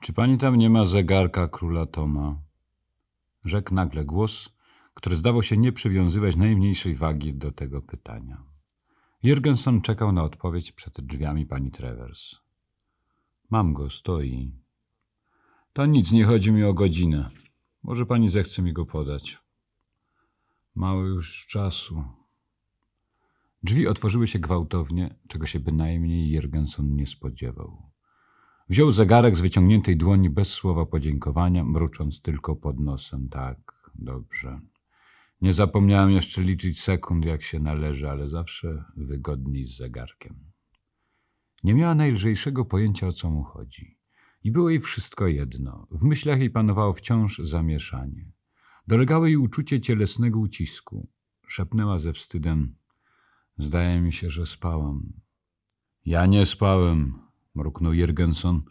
Czy pani tam nie ma zegarka króla Toma? Rzekł nagle głos, który zdawał się nie przywiązywać najmniejszej wagi do tego pytania. Jurgenson czekał na odpowiedź przed drzwiami pani Travers. Mam go, stoi. To nic, nie chodzi mi o godzinę. Może pani zechce mi go podać. Mało już czasu. Drzwi otworzyły się gwałtownie, czego się bynajmniej Jurgenson nie spodziewał. Wziął zegarek z wyciągniętej dłoni bez słowa podziękowania, mrucząc tylko pod nosem. Tak, dobrze. Nie zapomniałem jeszcze liczyć sekund, jak się należy, ale zawsze wygodniej z zegarkiem. Nie miała najlżejszego pojęcia, o co mu chodzi. I było jej wszystko jedno. W myślach jej panowało wciąż zamieszanie. Dolegało jej uczucie cielesnego ucisku. Szepnęła ze wstydem. Zdaje mi się, że spałam. Ja nie spałem, mruknął Jergenson,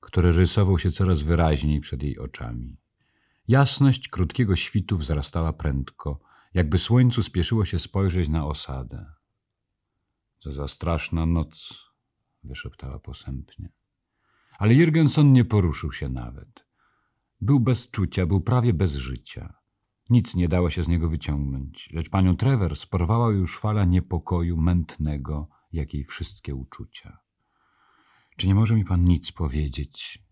który rysował się coraz wyraźniej przed jej oczami. Jasność krótkiego świtu wzrastała prędko, jakby słońcu spieszyło się spojrzeć na osadę. Co za straszna noc, wyszeptała posępnie. Ale Jurgenson nie poruszył się nawet. Był bez czucia, był prawie bez życia. Nic nie dało się z niego wyciągnąć, lecz panią Trevor sporwała już fala niepokoju mętnego, jak jej wszystkie uczucia. Czy nie może mi pan nic powiedzieć?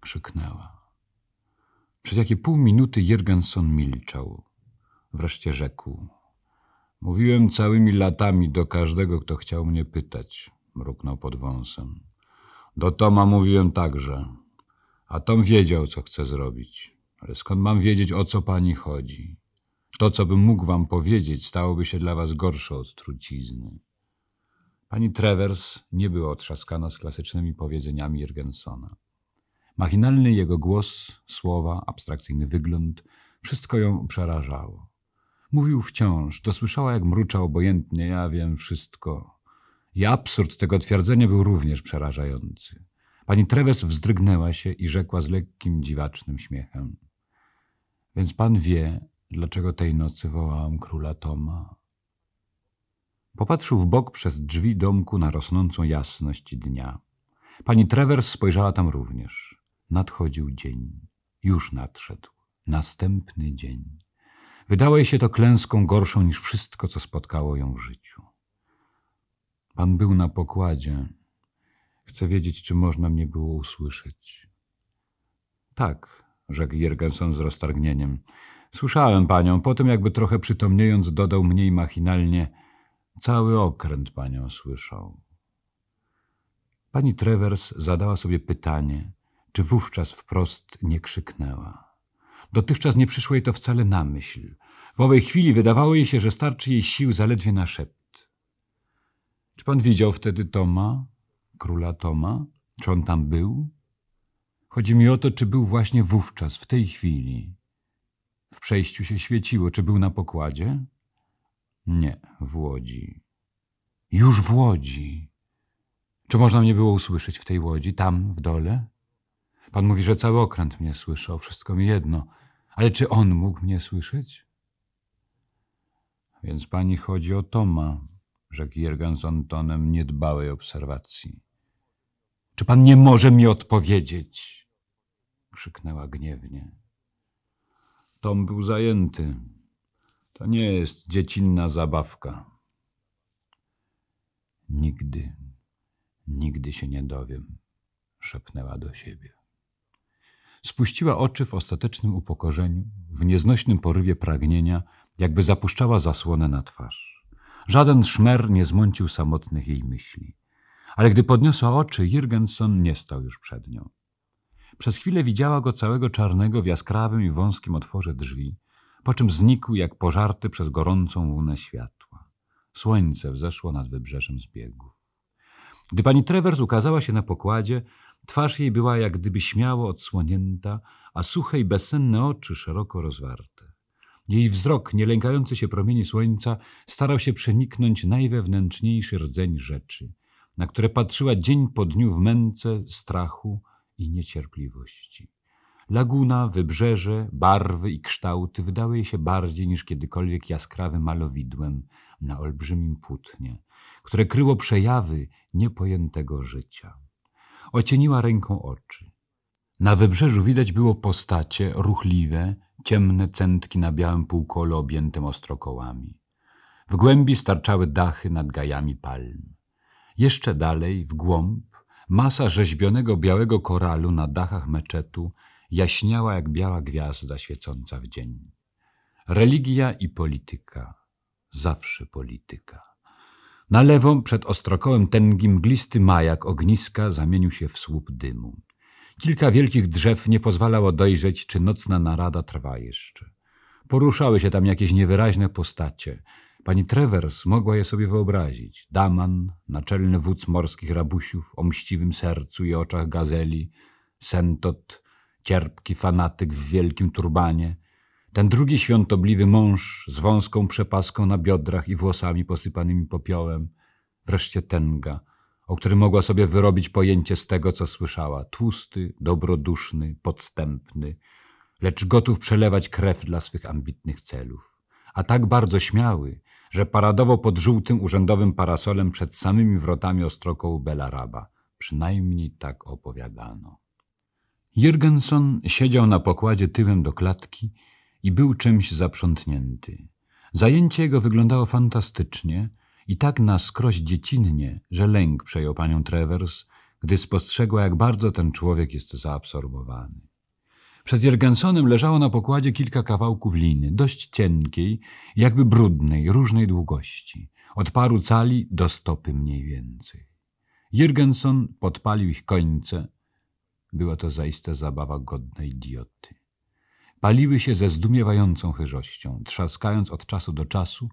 krzyknęła. Przez jakie pół minuty Jergenson milczał. Wreszcie rzekł. Mówiłem całymi latami do każdego, kto chciał mnie pytać, mruknął pod wąsem. Do Toma mówiłem także, a Tom wiedział, co chce zrobić. Ale skąd mam wiedzieć, o co pani chodzi? To, co bym mógł wam powiedzieć, stałoby się dla was gorsze od trucizny. Pani Travers nie była otrzaskana z klasycznymi powiedzeniami Jergensona. Machinalny jego głos, słowa, abstrakcyjny wygląd, wszystko ją przerażało. Mówił wciąż, dosłyszała słyszała jak mruczał obojętnie, ja wiem wszystko. I absurd tego twierdzenia był również przerażający. Pani Treves wzdrygnęła się i rzekła z lekkim, dziwacznym śmiechem. Więc pan wie, dlaczego tej nocy wołałam króla Toma? Popatrzył w bok przez drzwi domku na rosnącą jasność dnia. Pani Trevers spojrzała tam również. Nadchodził dzień. Już nadszedł. Następny dzień. Wydało jej się to klęską gorszą niż wszystko, co spotkało ją w życiu. Pan był na pokładzie. Chcę wiedzieć, czy można mnie było usłyszeć. Tak, rzekł Jergenson z roztargnieniem. Słyszałem panią, Potem, jakby trochę przytomniejąc dodał mniej machinalnie – Cały okręt panią słyszał. Pani Trevers zadała sobie pytanie, czy wówczas wprost nie krzyknęła. Dotychczas nie przyszło jej to wcale na myśl. W owej chwili wydawało jej się, że starczy jej sił zaledwie na szept. Czy pan widział wtedy Toma, króla Toma? Czy on tam był? Chodzi mi o to, czy był właśnie wówczas, w tej chwili. W przejściu się świeciło, czy był na pokładzie? Nie, w Łodzi. Już w Łodzi. Czy można mnie było usłyszeć w tej Łodzi, tam, w dole? Pan mówi, że cały okręt mnie słyszał, wszystko mi jedno. Ale czy on mógł mnie słyszeć? Więc pani chodzi o Toma, rzekł Jergenson tonem niedbałej obserwacji. Czy pan nie może mi odpowiedzieć? krzyknęła gniewnie. Tom był zajęty. To nie jest dziecinna zabawka. Nigdy, nigdy się nie dowiem, szepnęła do siebie. Spuściła oczy w ostatecznym upokorzeniu, w nieznośnym porywie pragnienia, jakby zapuszczała zasłonę na twarz. Żaden szmer nie zmącił samotnych jej myśli. Ale gdy podniosła oczy, Jurgenson nie stał już przed nią. Przez chwilę widziała go całego czarnego w jaskrawym i wąskim otworze drzwi, po czym znikł jak pożarty przez gorącą łunę światła. Słońce wzeszło nad wybrzeżem zbiegu. Gdy pani Trevers ukazała się na pokładzie, twarz jej była jak gdyby śmiało odsłonięta, a suche i bezsenne oczy szeroko rozwarte. Jej wzrok, nie lękający się promieni słońca, starał się przeniknąć najwewnętrzniejszy rdzeń rzeczy, na które patrzyła dzień po dniu w męce, strachu i niecierpliwości. Laguna, wybrzeże, barwy i kształty wydały jej się bardziej niż kiedykolwiek jaskrawym malowidłem na olbrzymim płótnie, które kryło przejawy niepojętego życia. Ocieniła ręką oczy. Na wybrzeżu widać było postacie ruchliwe, ciemne centki na białym półkolu objętym ostrokołami. W głębi starczały dachy nad gajami palm. Jeszcze dalej, w głąb, masa rzeźbionego białego koralu na dachach meczetu jaśniała jak biała gwiazda świecąca w dzień. Religia i polityka, zawsze polityka. Na lewo, przed ostrokołem, tęgi mglisty majak ogniska zamienił się w słup dymu. Kilka wielkich drzew nie pozwalało dojrzeć, czy nocna narada trwa jeszcze. Poruszały się tam jakieś niewyraźne postacie. Pani Trevers mogła je sobie wyobrazić. Daman, naczelny wódz morskich rabusiów o mściwym sercu i oczach gazeli, Sentot, cierpki fanatyk w wielkim turbanie, ten drugi świątobliwy mąż z wąską przepaską na biodrach i włosami posypanymi popiołem, wreszcie tęga, o którym mogła sobie wyrobić pojęcie z tego, co słyszała, tłusty, dobroduszny, podstępny, lecz gotów przelewać krew dla swych ambitnych celów, a tak bardzo śmiały, że paradował pod żółtym urzędowym parasolem przed samymi wrotami ostrokołu Belaraba. Przynajmniej tak opowiadano. Jergenson siedział na pokładzie tyłem do klatki i był czymś zaprzątnięty. Zajęcie jego wyglądało fantastycznie i tak na skroś dziecinnie, że lęk przejął panią Travers, gdy spostrzegła, jak bardzo ten człowiek jest zaabsorbowany. Przed Jergensonem leżało na pokładzie kilka kawałków liny, dość cienkiej, jakby brudnej, różnej długości, od paru cali do stopy mniej więcej. Jergenson podpalił ich końce – była to zaiste zabawa godna idioty. Paliły się ze zdumiewającą chyżością, trzaskając od czasu do czasu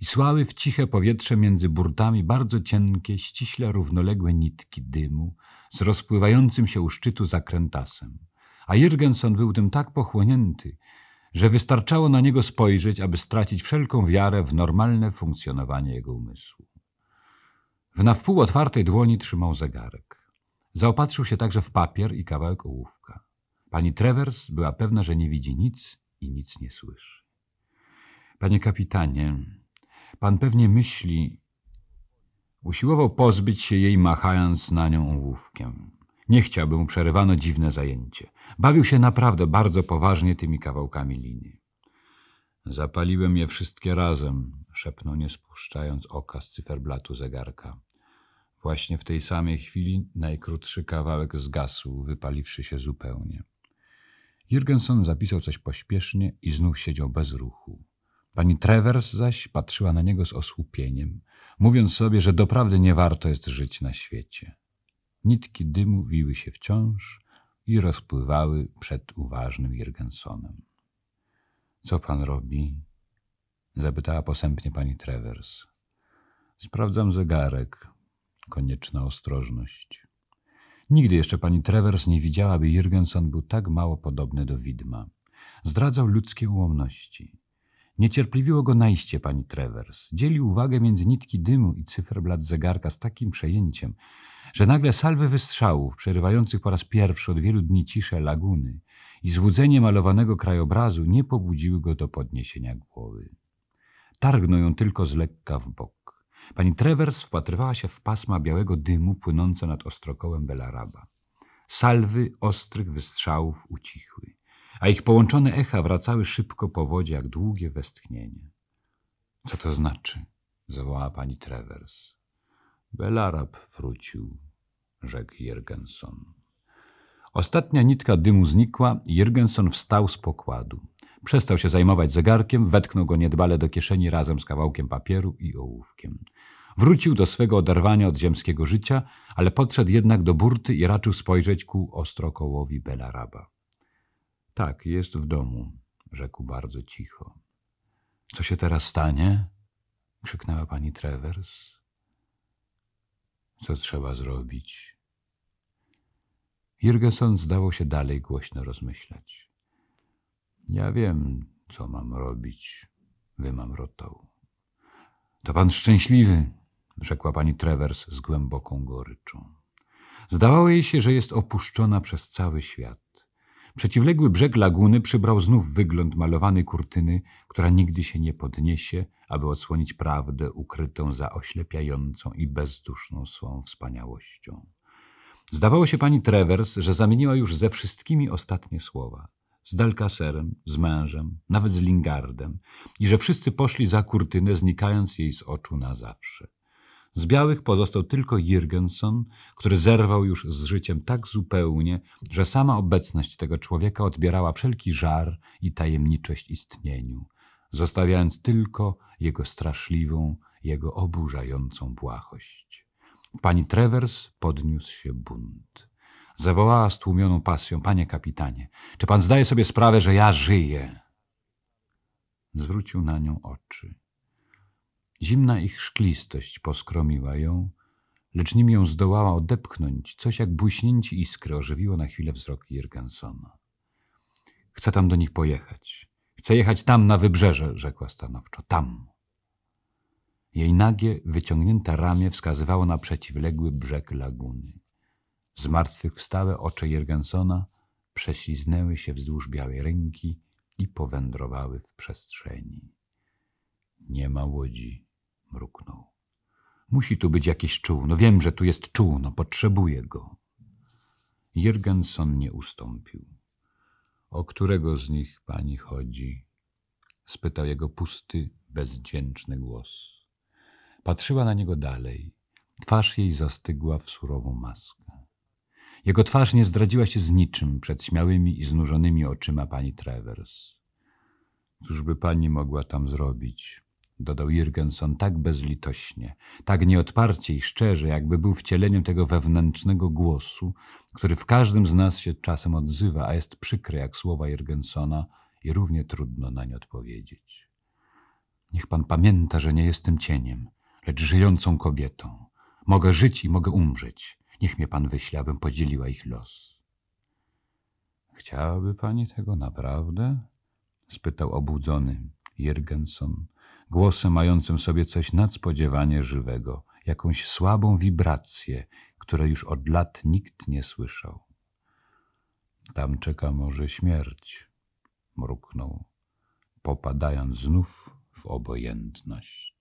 i słały w ciche powietrze między burtami bardzo cienkie, ściśle równoległe nitki dymu z rozpływającym się u szczytu zakrętasem. A Jürgenson był tym tak pochłonięty, że wystarczało na niego spojrzeć, aby stracić wszelką wiarę w normalne funkcjonowanie jego umysłu. W nawpół otwartej dłoni trzymał zegarek. Zaopatrzył się także w papier i kawałek ołówka. Pani Trevers była pewna, że nie widzi nic i nic nie słyszy. Panie kapitanie, pan pewnie myśli. Usiłował pozbyć się jej, machając na nią ołówkiem. Nie chciałby mu przerywano dziwne zajęcie. Bawił się naprawdę bardzo poważnie tymi kawałkami liny. Zapaliłem je wszystkie razem, szepnął, nie spuszczając oka z cyferblatu zegarka. Właśnie w tej samej chwili najkrótszy kawałek zgasł, wypaliwszy się zupełnie. Jurgenson zapisał coś pośpiesznie i znów siedział bez ruchu. Pani Trevers zaś patrzyła na niego z osłupieniem, mówiąc sobie, że doprawdy nie warto jest żyć na świecie. Nitki dymu wiły się wciąż i rozpływały przed uważnym Jurgensonem. Co pan robi? zapytała posępnie pani Trevers. Sprawdzam zegarek, konieczna ostrożność. Nigdy jeszcze pani Travers nie widziała, by Jurgenson był tak mało podobny do widma. Zdradzał ludzkie ułomności. Niecierpliwiło go najście pani Travers. Dzielił uwagę między nitki dymu i cyferblat zegarka z takim przejęciem, że nagle salwy wystrzałów, przerywających po raz pierwszy od wielu dni ciszę laguny i złudzenie malowanego krajobrazu nie pobudziły go do podniesienia głowy. Targnął ją tylko z lekka w bok. Pani Trevers wpatrywała się w pasma białego dymu płynące nad ostrokołem Belaraba. Salwy ostrych wystrzałów ucichły, a ich połączone echa wracały szybko po wodzie jak długie westchnienie. – Co to znaczy? – zawołała pani Trevers. – Belarab wrócił – rzekł Jergenson. Ostatnia nitka dymu znikła i Jergenson wstał z pokładu. Przestał się zajmować zegarkiem, wetknął go niedbale do kieszeni razem z kawałkiem papieru i ołówkiem. Wrócił do swego oderwania od ziemskiego życia, ale podszedł jednak do burty i raczył spojrzeć ku ostrokołowi Belaraba. Tak, jest w domu, rzekł bardzo cicho. Co się teraz stanie? krzyknęła pani Trevers. Co trzeba zrobić? Jurgenson zdało się dalej głośno rozmyślać. Ja wiem, co mam robić, wymamrotał. To pan szczęśliwy, rzekła pani Trevers z głęboką goryczą. Zdawało jej się, że jest opuszczona przez cały świat. Przeciwległy brzeg laguny przybrał znów wygląd malowanej kurtyny, która nigdy się nie podniesie, aby odsłonić prawdę ukrytą za oślepiającą i bezduszną swą wspaniałością. Zdawało się pani Trevers, że zamieniła już ze wszystkimi ostatnie słowa z Delcaserem, z mężem, nawet z Lingardem i że wszyscy poszli za kurtynę, znikając jej z oczu na zawsze. Z białych pozostał tylko Jürgenson, który zerwał już z życiem tak zupełnie, że sama obecność tego człowieka odbierała wszelki żar i tajemniczość istnieniu, zostawiając tylko jego straszliwą, jego oburzającą błahość. W pani Trevers podniósł się bunt. Zawołała stłumioną pasją, panie kapitanie, czy pan zdaje sobie sprawę, że ja żyję? Zwrócił na nią oczy. Zimna ich szklistość poskromiła ją, lecz nim ją zdołała odepchnąć, coś jak błyśnięcie iskry ożywiło na chwilę wzrok Jergensona. Chcę tam do nich pojechać. Chcę jechać tam na wybrzeże, rzekła stanowczo. Tam. Jej nagie, wyciągnięte ramię wskazywało na przeciwległy brzeg laguny. Zmartwychwstałe oczy Jergensona prześliznęły się wzdłuż białej ręki i powędrowały w przestrzeni. Nie ma łodzi, mruknął. Musi tu być jakieś czółno. Wiem, że tu jest czółno. Potrzebuję go. Jergenson nie ustąpił. O którego z nich pani chodzi? spytał jego pusty, bezdzięczny głos. Patrzyła na niego dalej. Twarz jej zastygła w surową maskę. Jego twarz nie zdradziła się z niczym przed śmiałymi i znużonymi oczyma pani Travers. Cóż by pani mogła tam zrobić? dodał Jurgenson tak bezlitośnie, tak nieodparcie i szczerze, jakby był wcieleniem tego wewnętrznego głosu, który w każdym z nas się czasem odzywa, a jest przykry jak słowa Jurgensona i równie trudno na nie odpowiedzieć. Niech pan pamięta, że nie jestem cieniem, lecz żyjącą kobietą. Mogę żyć i mogę umrzeć. Niech mnie pan wyśle, abym podzieliła ich los. Chciałaby pani tego naprawdę? spytał obudzony Jergenson, głosem mającym sobie coś nadspodziewanie żywego, jakąś słabą wibrację, której już od lat nikt nie słyszał. Tam czeka może śmierć, mruknął, popadając znów w obojętność.